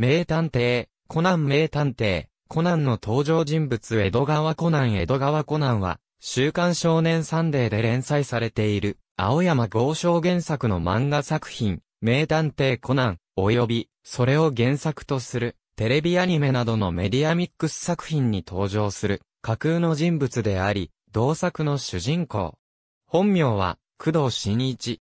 名探偵、コナン名探偵、コナンの登場人物江戸川コナン江戸川コナンは、週刊少年サンデーで連載されている、青山豪商原作の漫画作品、名探偵コナン、及び、それを原作とする、テレビアニメなどのメディアミックス作品に登場する、架空の人物であり、同作の主人公。本名は、工藤新一。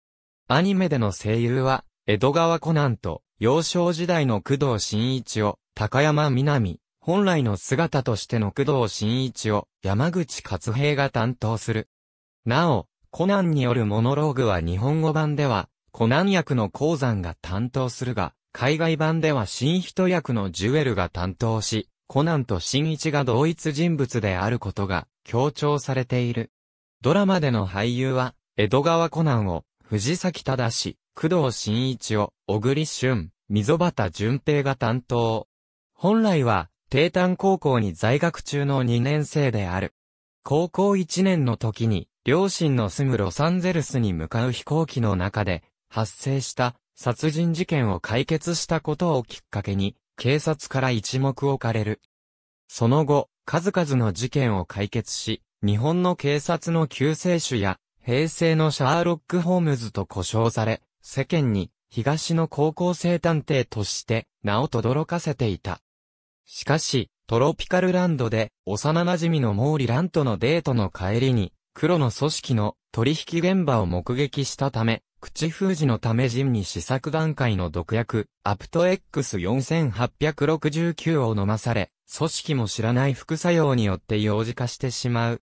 アニメでの声優は、江戸川コナンと、幼少時代の工藤新一を、高山みなみ、本来の姿としての工藤新一を、山口勝平が担当する。なお、コナンによるモノローグは日本語版では、コナン役の鉱山が担当するが、海外版では新人役のジュエルが担当し、コナンと新一が同一人物であることが強調されている。ドラマでの俳優は、江戸川コナンを藤崎忠し。工藤新一を、小栗旬、溝端淳平が担当。本来は、低丹高校に在学中の2年生である。高校1年の時に、両親の住むロサンゼルスに向かう飛行機の中で、発生した殺人事件を解決したことをきっかけに、警察から一目置かれる。その後、数々の事件を解決し、日本の警察の救世主や、平成のシャーロック・ホームズと呼称され、世間に東の高校生探偵として名を轟かせていた。しかし、トロピカルランドで幼馴染の毛利蘭とのデートの帰りに、黒の組織の取引現場を目撃したため、口封じのためジンに試作段階の毒薬、アプト X4869 を飲まされ、組織も知らない副作用によって幼児化してしまう。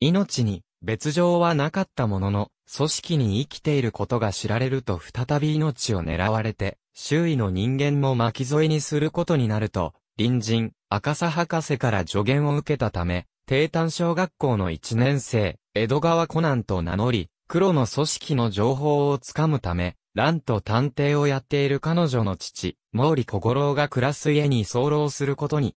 命に別状はなかったものの、組織に生きていることが知られると再び命を狙われて、周囲の人間も巻き添えにすることになると、隣人、赤佐博士から助言を受けたため、低炭小学校の1年生、江戸川コナンと名乗り、黒の組織の情報をつかむため、乱と探偵をやっている彼女の父、毛利小五郎が暮らす家に候することに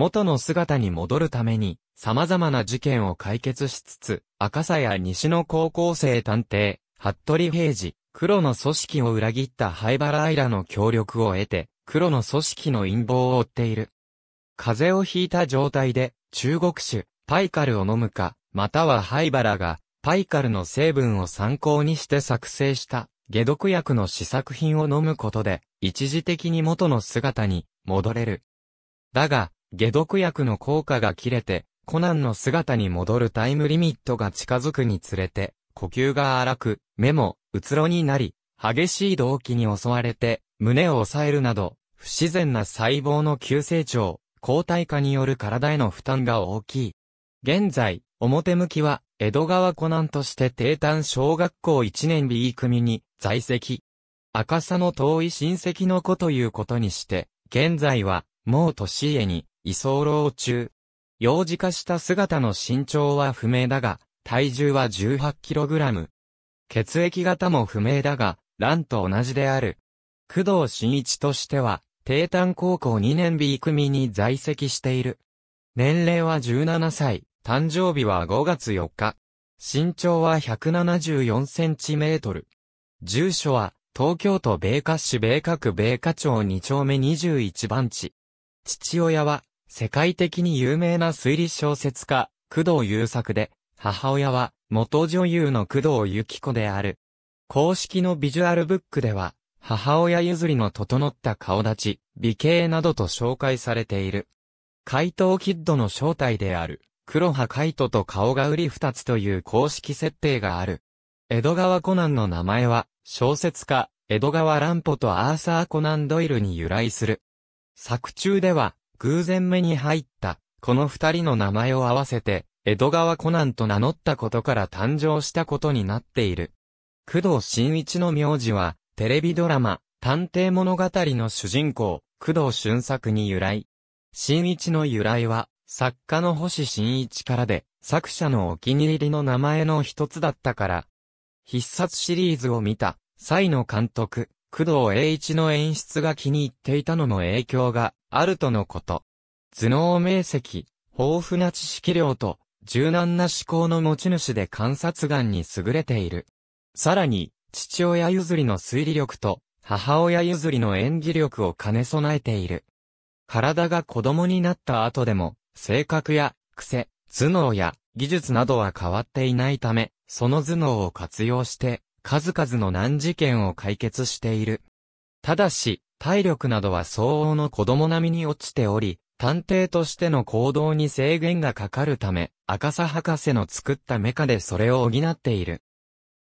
元の姿に戻るために、様々な事件を解決しつつ、赤さや西の高校生探偵、服部平次、黒の組織を裏切った灰原愛らの協力を得て、黒の組織の陰謀を追っている。風邪をひいた状態で、中国酒、パイカルを飲むか、または灰原が、パイカルの成分を参考にして作成した、解毒薬の試作品を飲むことで、一時的に元の姿に、戻れる。だが、解毒薬の効果が切れて、コナンの姿に戻るタイムリミットが近づくにつれて、呼吸が荒く、目も、うつろになり、激しい動機に襲われて、胸を抑えるなど、不自然な細胞の急成長、抗体化による体への負担が大きい。現在、表向きは、江戸川コナンとして定端小学校1年 B 組に在籍。赤さの遠い親戚の子ということにして、現在は、もう年家に、居候中。幼児化した姿の身長は不明だが、体重は 18kg。血液型も不明だが、卵と同じである。工藤新一としては、低丹高校2年 B 組に在籍している。年齢は17歳、誕生日は5月4日。身長は 174cm。住所は、東京都米花市米花区米花町2丁目21番地。父親は、世界的に有名な推理小説家、工藤優作で、母親は元女優の工藤由紀子である。公式のビジュアルブックでは、母親譲りの整った顔立ち、美形などと紹介されている。怪盗キッドの正体である、黒羽海盗と顔が売り二つという公式設定がある。江戸川コナンの名前は、小説家、江戸川乱歩とアーサー・コナン・ドイルに由来する。作中では、偶然目に入った、この二人の名前を合わせて、江戸川コナンと名乗ったことから誕生したことになっている。工藤新一の名字は、テレビドラマ、探偵物語の主人公、工藤俊作に由来。新一の由来は、作家の星新一からで、作者のお気に入りの名前の一つだったから。必殺シリーズを見た、際の監督、工藤栄一の演出が気に入っていたのも影響があるとのこと。頭脳明晰、豊富な知識量と、柔軟な思考の持ち主で観察眼に優れている。さらに、父親譲りの推理力と、母親譲りの演技力を兼ね備えている。体が子供になった後でも、性格や癖、頭脳や技術などは変わっていないため、その頭脳を活用して、数々の難事件を解決している。ただし、体力などは相応の子供並みに落ちており、探偵としての行動に制限がかかるため、赤佐博士の作ったメカでそれを補っている。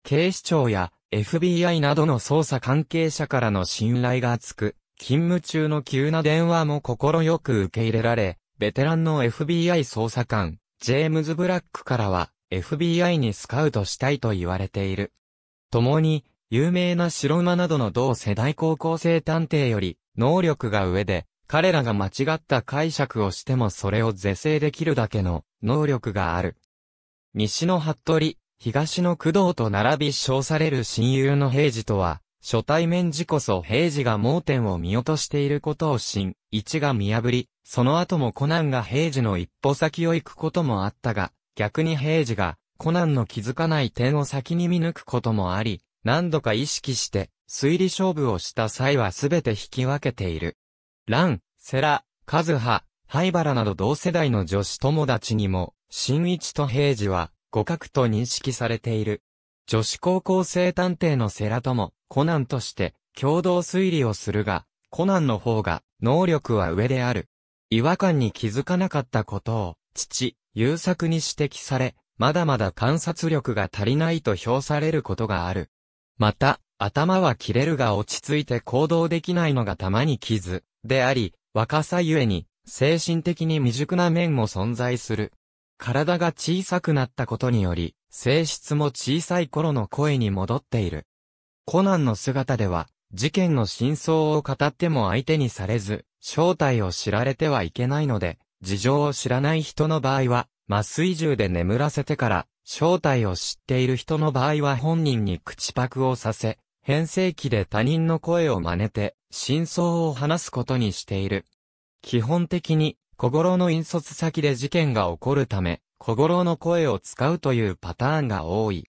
警視庁や FBI などの捜査関係者からの信頼が厚く、勤務中の急な電話も快く受け入れられ、ベテランの FBI 捜査官、ジェームズ・ブラックからは、FBI にスカウトしたいと言われている。共に、有名な白馬などの同世代高校生探偵より、能力が上で、彼らが間違った解釈をしてもそれを是正できるだけの能力がある。西の服部、東の工藤と並び称される親友の平治とは、初対面時こそ平治が盲点を見落としていることを信、一が見破り、その後もコナンが平治の一歩先を行くこともあったが、逆に平治が、コナンの気づかない点を先に見抜くこともあり、何度か意識して、推理勝負をした際はすべて引き分けている。ラン、セラ、カズハ、ハイバラなど同世代の女子友達にも、新一と平次は、互角と認識されている。女子高校生探偵のセラとも、コナンとして、共同推理をするが、コナンの方が、能力は上である。違和感に気づかなかったことを、父、優作に指摘され、まだまだ観察力が足りないと評されることがある。また、頭は切れるが落ち着いて行動できないのがたまに傷であり、若さゆえに精神的に未熟な面も存在する。体が小さくなったことにより、性質も小さい頃の声に戻っている。コナンの姿では、事件の真相を語っても相手にされず、正体を知られてはいけないので、事情を知らない人の場合は、麻酔銃で眠らせてから、正体を知っている人の場合は本人に口パクをさせ、変声期で他人の声を真似て、真相を話すことにしている。基本的に、小五郎の引率先で事件が起こるため、小五郎の声を使うというパターンが多い。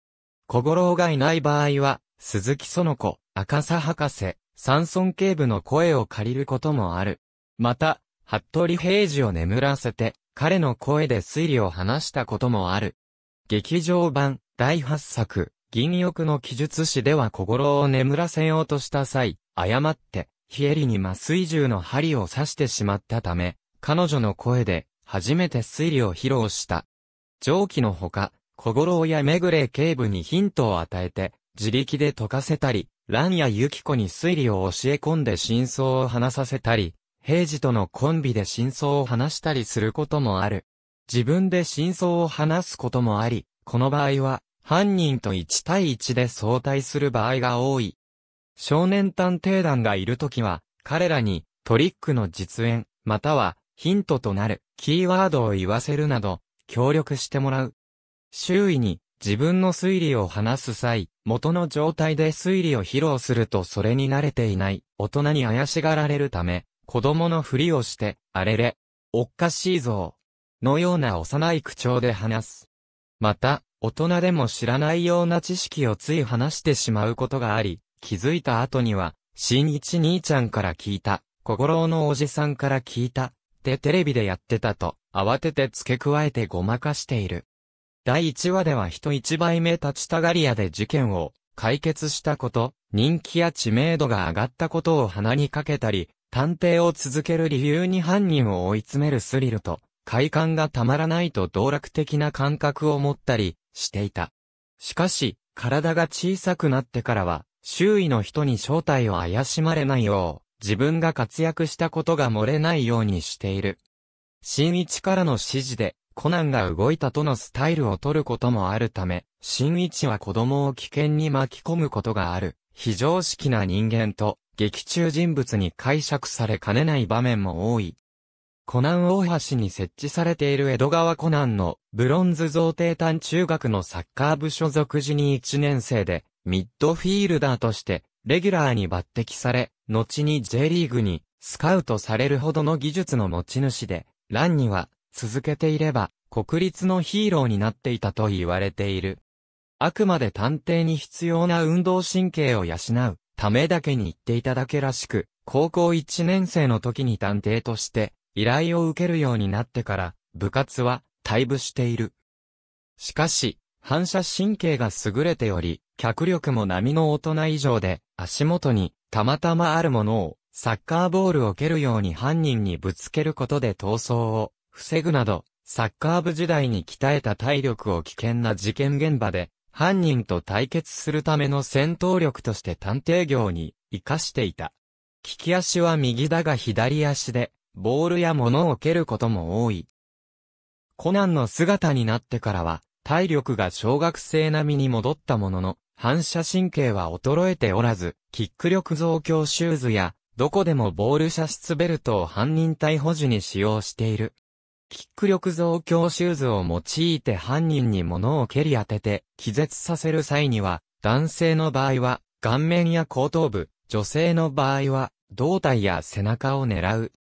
小五郎がいない場合は、鈴木園子、赤佐博士、山村警部の声を借りることもある。また、服部平次を眠らせて、彼の声で推理を話したこともある。劇場版第8作、銀翼の記述史では小五郎を眠らせようとした際、誤って、ヒエリに麻酔銃の針を刺してしまったため、彼女の声で、初めて推理を披露した。上記のほか、小五郎やめぐれ警部にヒントを与えて、自力で解かせたり、蘭やユキコに推理を教え込んで真相を話させたり、平時とのコンビで真相を話したりすることもある。自分で真相を話すこともあり、この場合は、犯人と1対1で相対する場合が多い。少年探偵団がいるときは、彼らにトリックの実演、またはヒントとなるキーワードを言わせるなど、協力してもらう。周囲に自分の推理を話す際、元の状態で推理を披露するとそれに慣れていない大人に怪しがられるため、子供のふりをして、あれれ、おっかしいぞ、のような幼い口調で話す。また、大人でも知らないような知識をつい話してしまうことがあり、気づいた後には、新一兄ちゃんから聞いた、小五郎のおじさんから聞いた、ってテレビでやってたと、慌てて付け加えてごまかしている。第1話では人一倍目立ちたがり屋で事件を解決したこと、人気や知名度が上がったことを鼻にかけたり、探偵を続ける理由に犯人を追い詰めるスリルと、快感がたまらないと道楽的な感覚を持ったりしていた。しかし、体が小さくなってからは、周囲の人に正体を怪しまれないよう、自分が活躍したことが漏れないようにしている。新一からの指示で、コナンが動いたとのスタイルを取ることもあるため、新一は子供を危険に巻き込むことがある、非常識な人間と、劇中人物に解釈されかねない場面も多い。コナン大橋に設置されている江戸川コナンのブロンズ贈呈団中学のサッカー部所属時に1年生でミッドフィールダーとしてレギュラーに抜擢され、後に J リーグにスカウトされるほどの技術の持ち主で、ランには続けていれば国立のヒーローになっていたと言われている。あくまで探偵に必要な運動神経を養うためだけに言っていただけらしく、高校1年生の時に探偵として依頼を受けるようになってから、部活は、退部している。しかし、反射神経が優れており、脚力も波の大人以上で、足元に、たまたまあるものを、サッカーボールを蹴るように犯人にぶつけることで逃走を、防ぐなど、サッカー部時代に鍛えた体力を危険な事件現場で、犯人と対決するための戦闘力として探偵業に、活かしていた。利き足は右だが左足で、ボールや物を蹴ることも多い。コナンの姿になってからは、体力が小学生並みに戻ったものの、反射神経は衰えておらず、キック力増強シューズや、どこでもボール射出ベルトを犯人逮捕時に使用している。キック力増強シューズを用いて犯人に物を蹴り当てて、気絶させる際には、男性の場合は、顔面や後頭部、女性の場合は、胴体や背中を狙う。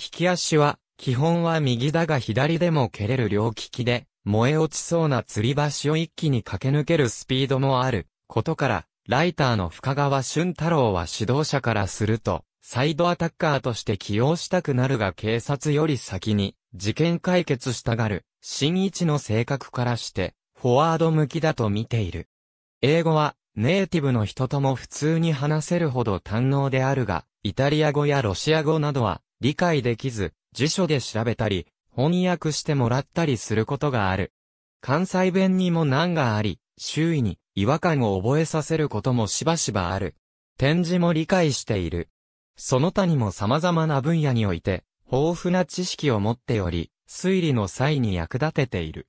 利き足は、基本は右だが左でも蹴れる両利きで、燃え落ちそうな吊り橋を一気に駆け抜けるスピードもあることから、ライターの深川俊太郎は指導者からすると、サイドアタッカーとして起用したくなるが警察より先に事件解決したがる、新一の性格からして、フォワード向きだと見ている。英語はネイティブの人とも普通に話せるほど堪能であるが、イタリア語やロシア語などは理解できず、辞書で調べたり、翻訳してもらったりすることがある。関西弁にも難があり、周囲に違和感を覚えさせることもしばしばある。展示も理解している。その他にも様々な分野において、豊富な知識を持っており、推理の際に役立てている。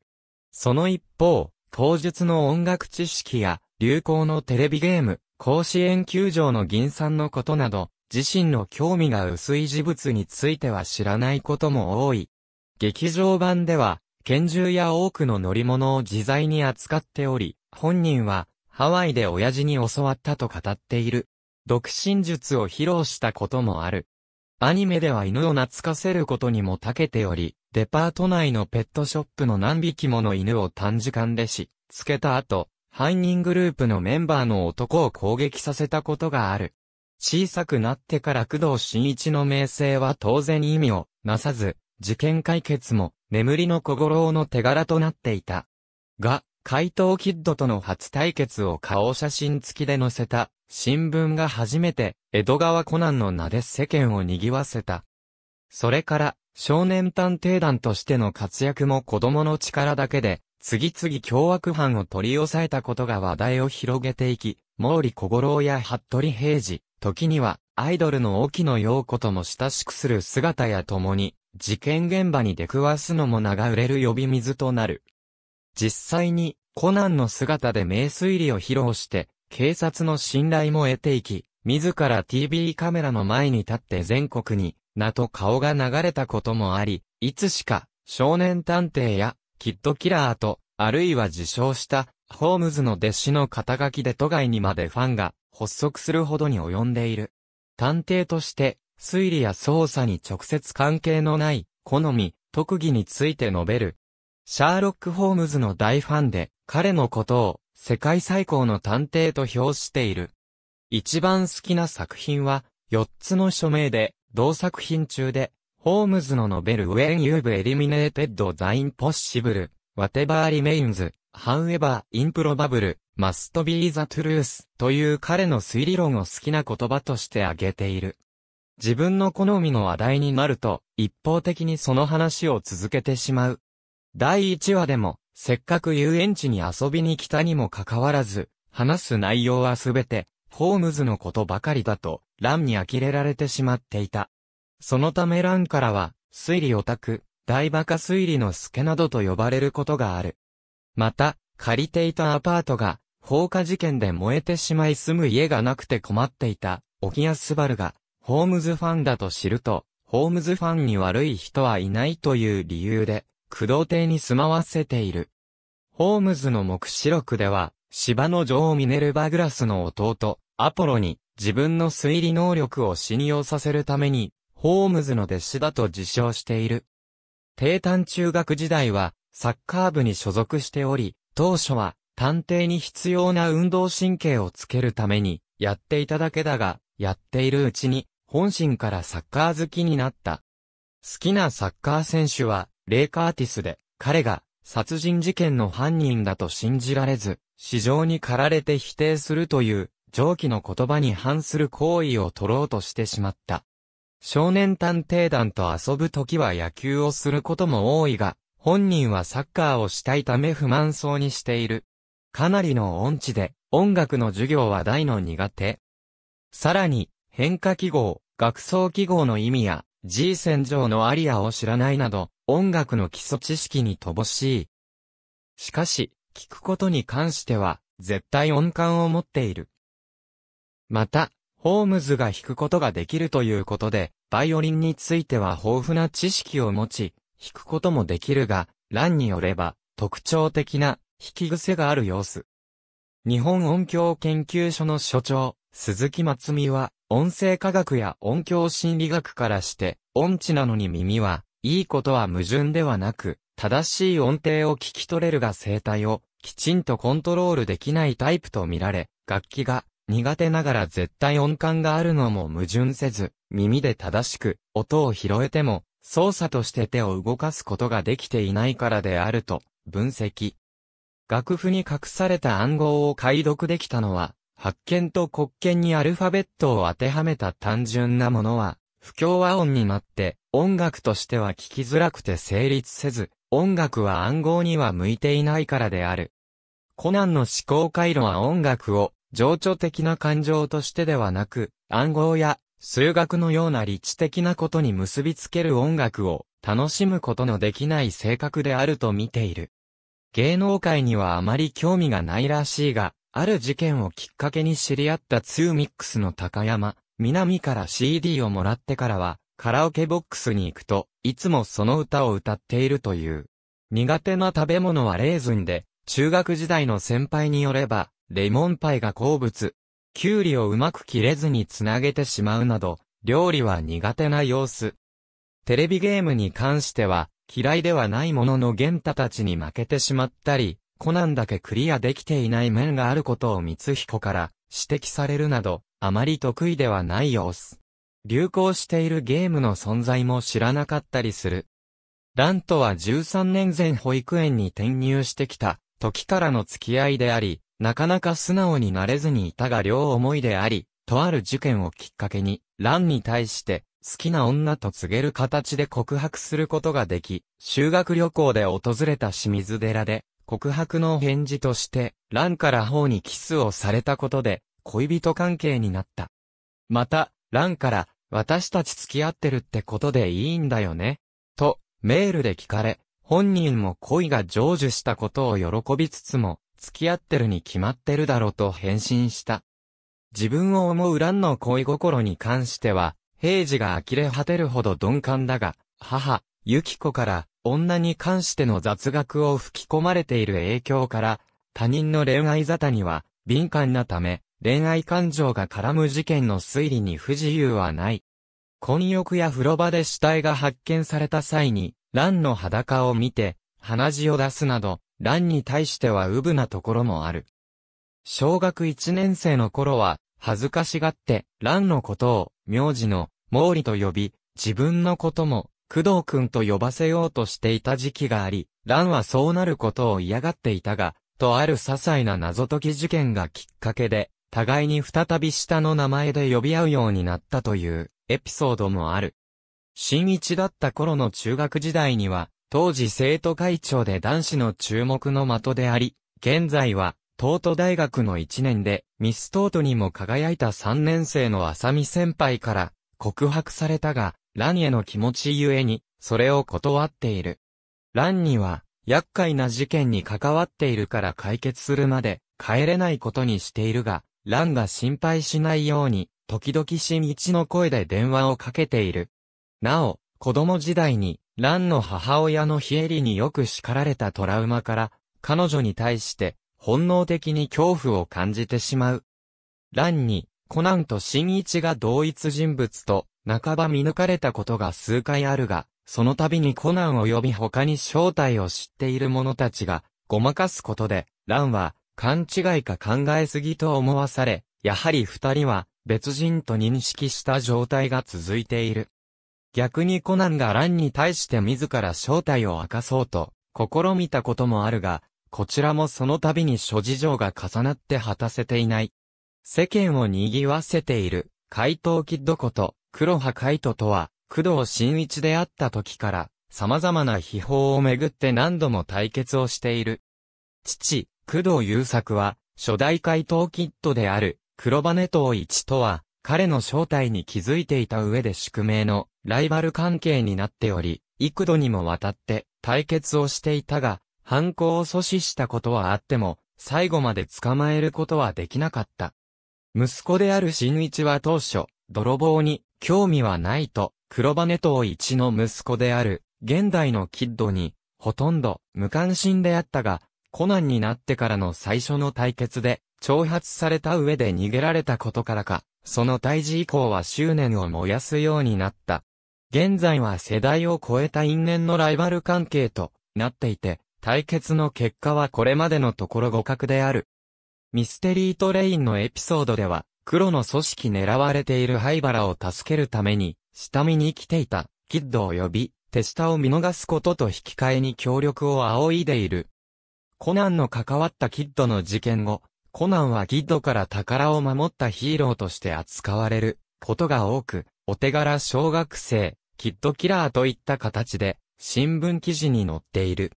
その一方、当日の音楽知識や、流行のテレビゲーム、甲子園球場の銀山のことなど、自身の興味が薄い事物については知らないことも多い。劇場版では、拳銃や多くの乗り物を自在に扱っており、本人は、ハワイで親父に教わったと語っている。独身術を披露したこともある。アニメでは犬を懐かせることにも長けており、デパート内のペットショップの何匹もの犬を短時間でし、つけた後、犯人グループのメンバーの男を攻撃させたことがある。小さくなってから工藤新一の名声は当然意味をなさず、事件解決も眠りの小五郎の手柄となっていた。が、怪盗キッドとの初対決を顔写真付きで載せた新聞が初めて江戸川コナンの名で世間を賑わせた。それから少年探偵団としての活躍も子供の力だけで次々凶悪犯を取り押さえたことが話題を広げていき、毛利小五郎や服部平次、時には、アイドルの沖野陽子とも親しくする姿や共に、事件現場に出くわすのも名が売れる呼び水となる。実際に、コナンの姿で名推理を披露して、警察の信頼も得ていき、自ら TV カメラの前に立って全国に、名と顔が流れたこともあり、いつしか、少年探偵や、キッドキラーと、あるいは自称した、ホームズの弟子の肩書きで都外にまでファンが発足するほどに及んでいる。探偵として、推理や捜査に直接関係のない、好み、特技について述べる。シャーロック・ホームズの大ファンで、彼のことを、世界最高の探偵と評している。一番好きな作品は、四つの署名で、同作品中で、ホームズのノベル When You've Eliminated the Impossible, Whatever Remains however, improbable, must be the truth という彼の推理論を好きな言葉として挙げている。自分の好みの話題になると、一方的にその話を続けてしまう。第1話でも、せっかく遊園地に遊びに来たにもかかわらず、話す内容はすべて、ホームズのことばかりだと、ランに呆れられてしまっていた。そのためランからは、推理オタク、大バカ推理の助などと呼ばれることがある。また、借りていたアパートが放火事件で燃えてしまい住む家がなくて困っていた、沖安スバルが、ホームズファンだと知ると、ホームズファンに悪い人はいないという理由で、駆動艇に住まわせている。ホームズの目視録では、芝の女王ミネルバグラスの弟、アポロに、自分の推理能力を信用させるために、ホームズの弟子だと自称している。低炭中学時代は、サッカー部に所属しており、当初は探偵に必要な運動神経をつけるためにやっていただけだが、やっているうちに本心からサッカー好きになった。好きなサッカー選手はレイカーティスで、彼が殺人事件の犯人だと信じられず、市場に駆られて否定するという上記の言葉に反する行為を取ろうとしてしまった。少年探偵団と遊ぶ時は野球をすることも多いが、本人はサッカーをしたいため不満そうにしている。かなりの音痴で、音楽の授業は大の苦手。さらに、変化記号、学奏記号の意味や、G 線上のアリアを知らないなど、音楽の基礎知識に乏しい。しかし、聞くことに関しては、絶対音感を持っている。また、ホームズが弾くことができるということで、バイオリンについては豊富な知識を持ち、引くこともできるが、欄によれば、特徴的な、引き癖がある様子。日本音響研究所の所長、鈴木松美は、音声科学や音響心理学からして、音痴なのに耳は、いいことは矛盾ではなく、正しい音程を聞き取れるが声帯を、きちんとコントロールできないタイプと見られ、楽器が、苦手ながら絶対音感があるのも矛盾せず、耳で正しく音を拾えても操作として手を動かすことができていないからであると分析。楽譜に隠された暗号を解読できたのは、発見と国権にアルファベットを当てはめた単純なものは、不協和音になって、音楽としては聞きづらくて成立せず、音楽は暗号には向いていないからである。コナンの思考回路は音楽を、情緒的な感情としてではなく、暗号や数学のような理知的なことに結びつける音楽を楽しむことのできない性格であると見ている。芸能界にはあまり興味がないらしいが、ある事件をきっかけに知り合ったツーミックスの高山、南から CD をもらってからは、カラオケボックスに行くと、いつもその歌を歌っているという。苦手な食べ物はレーズンで、中学時代の先輩によれば、レモンパイが好物、きゅうりをうまく切れずにつなげてしまうなど、料理は苦手な様子。テレビゲームに関しては、嫌いではないもののゲンタたちに負けてしまったり、コナンだけクリアできていない面があることを光彦から指摘されるなど、あまり得意ではない様子。流行しているゲームの存在も知らなかったりする。ラントは13年前保育園に転入してきた時からの付き合いであり、なかなか素直になれずにいたが両思いであり、とある事件をきっかけに、ランに対して、好きな女と告げる形で告白することができ、修学旅行で訪れた清水寺で、告白の返事として、ランから方にキスをされたことで、恋人関係になった。また、ランから、私たち付き合ってるってことでいいんだよね。と、メールで聞かれ、本人も恋が成就したことを喜びつつも、付き合ってるに決まってるだろうと返信した。自分を思う蘭の恋心に関しては、平治が呆れ果てるほど鈍感だが、母、ゆき子から、女に関しての雑学を吹き込まれている影響から、他人の恋愛沙汰には、敏感なため、恋愛感情が絡む事件の推理に不自由はない。婚浴や風呂場で死体が発見された際に、蘭の裸を見て、鼻血を出すなど、乱に対してはうぶなところもある。小学1年生の頃は、恥ずかしがって、乱のことを、名字の、毛利と呼び、自分のことも、工藤くんと呼ばせようとしていた時期があり、蘭はそうなることを嫌がっていたが、とある些細な謎解き事件がきっかけで、互いに再び下の名前で呼び合うようになったというエピソードもある。新一だった頃の中学時代には、当時生徒会長で男子の注目の的であり、現在は、東都大学の1年で、ミス東都にも輝いた3年生の浅見先輩から告白されたが、ランへの気持ちゆえに、それを断っている。ランには、厄介な事件に関わっているから解決するまで、帰れないことにしているが、ランが心配しないように、時々新一の声で電話をかけている。なお、子供時代に、ランの母親のヒエリによく叱られたトラウマから、彼女に対して本能的に恐怖を感じてしまう。ランに、コナンと新一が同一人物と、半ば見抜かれたことが数回あるが、その度にコナン及び他に正体を知っている者たちが、ごまかすことで、ランは、勘違いか考えすぎと思わされ、やはり二人は、別人と認識した状態が続いている。逆にコナンがンに対して自ら正体を明かそうと、試みたこともあるが、こちらもその度に諸事情が重なって果たせていない。世間を賑わせている、怪盗キッドこと、黒羽怪盗とは、工藤新一であった時から、様々な秘宝をめぐって何度も対決をしている。父、工藤優作は、初代怪盗キッドである、黒羽盗一とは、彼の正体に気づいていた上で宿命の、ライバル関係になっており、幾度にもわたって対決をしていたが、犯行を阻止したことはあっても、最後まで捕まえることはできなかった。息子である新一は当初、泥棒に興味はないと、黒羽島一の息子である、現代のキッドに、ほとんど無関心であったが、コナンになってからの最初の対決で、挑発された上で逃げられたことからか、その退治以降は執念を燃やすようになった。現在は世代を超えた因縁のライバル関係となっていて、対決の結果はこれまでのところ互角である。ミステリートレインのエピソードでは、黒の組織狙われている灰原を助けるために、下見に来ていた、キッドを呼び、手下を見逃すことと引き換えに協力を仰いでいる。コナンの関わったキッドの事件後、コナンはキッドから宝を守ったヒーローとして扱われることが多く、お手柄小学生、キッドキラーといった形で、新聞記事に載っている。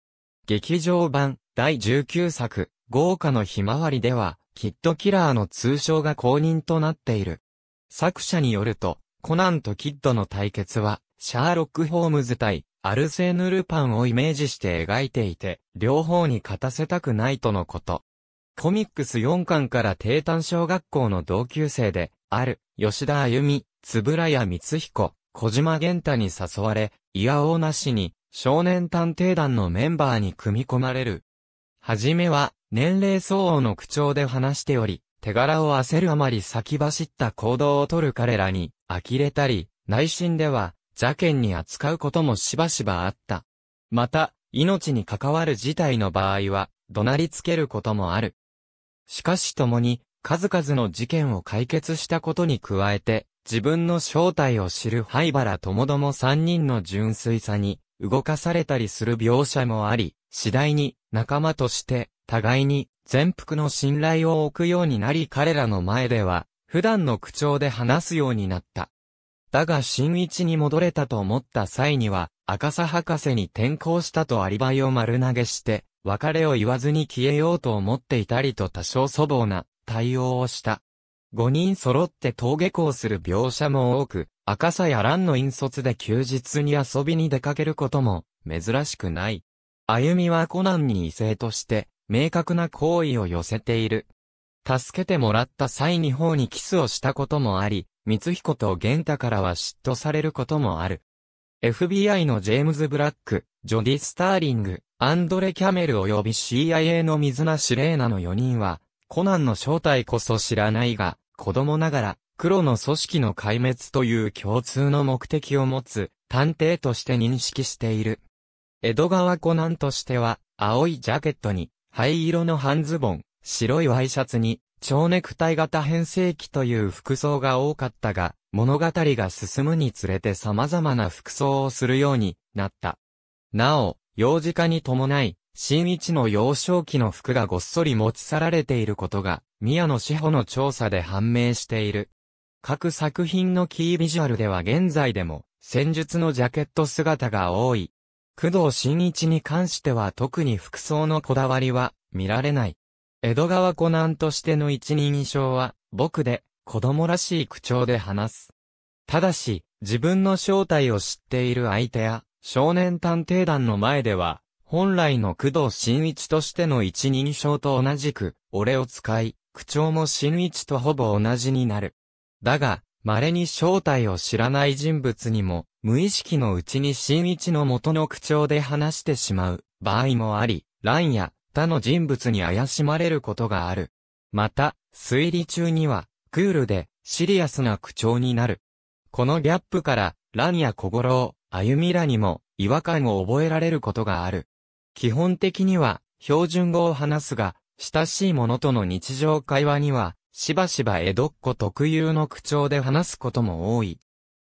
劇場版、第19作、豪華のひまわりでは、キッドキラーの通称が公認となっている。作者によると、コナンとキッドの対決は、シャーロック・ホームズ対、アルセーヌ・ルパンをイメージして描いていて、両方に勝たせたくないとのこと。コミックス4巻から低炭小学校の同級生で、ある、吉田歩美、円谷光彦、小島玄太に誘われ、いやおうなしに、少年探偵団のメンバーに組み込まれる。はじめは、年齢相応の口調で話しており、手柄を焦るあまり先走った行動をとる彼らに、呆れたり、内心では、邪険に扱うこともしばしばあった。また、命に関わる事態の場合は、怒鳴りつけることもある。しかし共に、数々の事件を解決したことに加えて、自分の正体を知る灰原ともども三人の純粋さに、動かされたりする描写もあり、次第に仲間として互いに全幅の信頼を置くようになり彼らの前では普段の口調で話すようになった。だが新一に戻れたと思った際には赤佐博士に転校したとアリバイを丸投げして別れを言わずに消えようと思っていたりと多少粗暴な対応をした。5人揃って登下校する描写も多く、赤さや蘭の引率で休日に遊びに出かけることも珍しくない。歩みはコナンに異性として明確な好意を寄せている。助けてもらった際に方にキスをしたこともあり、光彦と玄太からは嫉妬されることもある。FBI のジェームズ・ブラック、ジョディ・スターリング、アンドレ・キャメル及び CIA の水名シレーナの4人は、コナンの正体こそ知らないが、子供ながら、黒の組織の壊滅という共通の目的を持つ、探偵として認識している。江戸川コナンとしては、青いジャケットに、灰色の半ズボン、白いワイシャツに、蝶ネクタイ型変成期という服装が多かったが、物語が進むにつれて様々な服装をするようになった。なお、幼児化に伴い、新一の幼少期の服がごっそり持ち去られていることが宮野志保の調査で判明している。各作品のキービジュアルでは現在でも、戦術のジャケット姿が多い。工藤新一に関しては特に服装のこだわりは見られない。江戸川コナンとしての一人称は、僕で、子供らしい口調で話す。ただし、自分の正体を知っている相手や、少年探偵団の前では、本来の工藤新一としての一人称と同じく、俺を使い、口調も新一とほぼ同じになる。だが、稀に正体を知らない人物にも、無意識のうちに新一の元の口調で話してしまう場合もあり、乱や他の人物に怪しまれることがある。また、推理中には、クールで、シリアスな口調になる。このギャップから、乱や小五郎、歩みらにも、違和感を覚えられることがある。基本的には、標準語を話すが、親しい者との日常会話には、しばしば江戸っ子特有の口調で話すことも多い。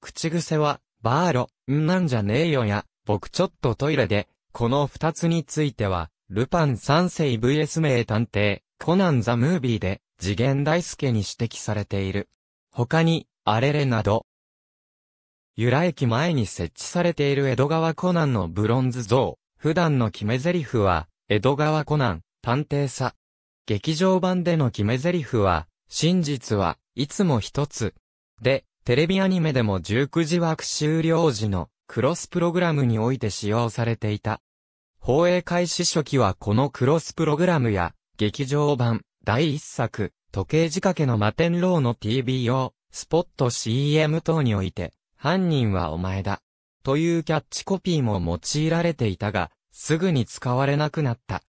口癖は、バーロ、んなんじゃねえよや、僕ちょっとトイレで、この二つについては、ルパン三世 VS 名探偵、コナンザムービーで、次元大介に指摘されている。他に、あれれなど。由良駅前に設置されている江戸川コナンのブロンズ像、普段の決め台詞は、江戸川コナン、探偵さ。劇場版での決め台詞は、真実はいつも一つ。で、テレビアニメでも19時枠終了時のクロスプログラムにおいて使用されていた。放映開始初期はこのクロスプログラムや、劇場版、第一作、時計仕掛けの摩天楼の t b o スポット CM 等において、犯人はお前だ。というキャッチコピーも用いられていたが、すぐに使われなくなった。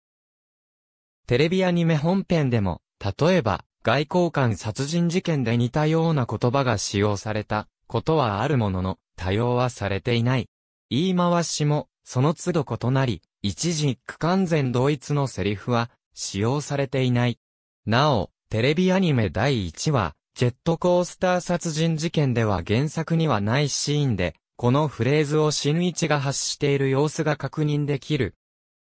テレビアニメ本編でも、例えば、外交官殺人事件で似たような言葉が使用されたことはあるものの、多用はされていない。言い回しも、その都度異なり、一時区間全同一のセリフは使用されていない。なお、テレビアニメ第1話、ジェットコースター殺人事件では原作にはないシーンで、このフレーズを新一が発している様子が確認できる。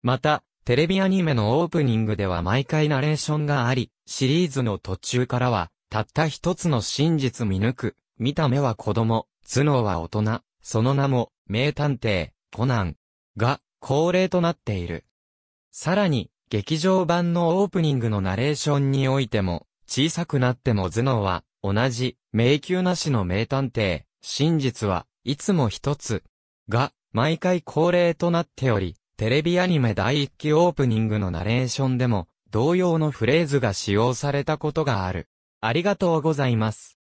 また、テレビアニメのオープニングでは毎回ナレーションがあり、シリーズの途中からは、たった一つの真実見抜く、見た目は子供、頭脳は大人、その名も、名探偵、コナン、が、恒例となっている。さらに、劇場版のオープニングのナレーションにおいても、小さくなっても頭脳は、同じ、迷宮なしの名探偵、真実はいつも一つ、が、毎回恒例となっており、テレビアニメ第一期オープニングのナレーションでも、同様のフレーズが使用されたことがある。ありがとうございます。